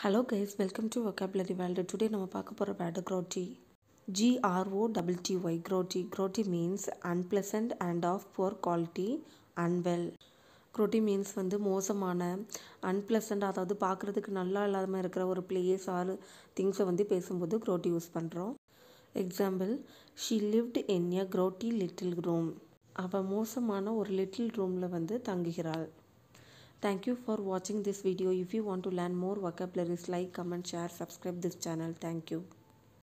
Hello guys welcome to vocabulary world today நம்ம பார்க்க போகிற word grotty G R O double T Y grotty grotty means unpleasant and of poor quality unwell grotty means வந்து மோசமான அன்பிளசண்ட் அதாவது பார்க்குறதுக்கு நல்லா இல்லாமல் இருக்கிற ஒரு பிளேஸ் ஆர் திங்ஸை வந்து பேசும்போது க்ரோட்டி யூஸ் பண்ணுறோம் example she lived in a grotty little room அவள் மோசமான ஒரு லிட்டில் ரூமில் வந்து தங்குகிறாள் Thank you for watching this video. If you want to learn more vocabularies, like, comment, share, subscribe this channel. Thank you.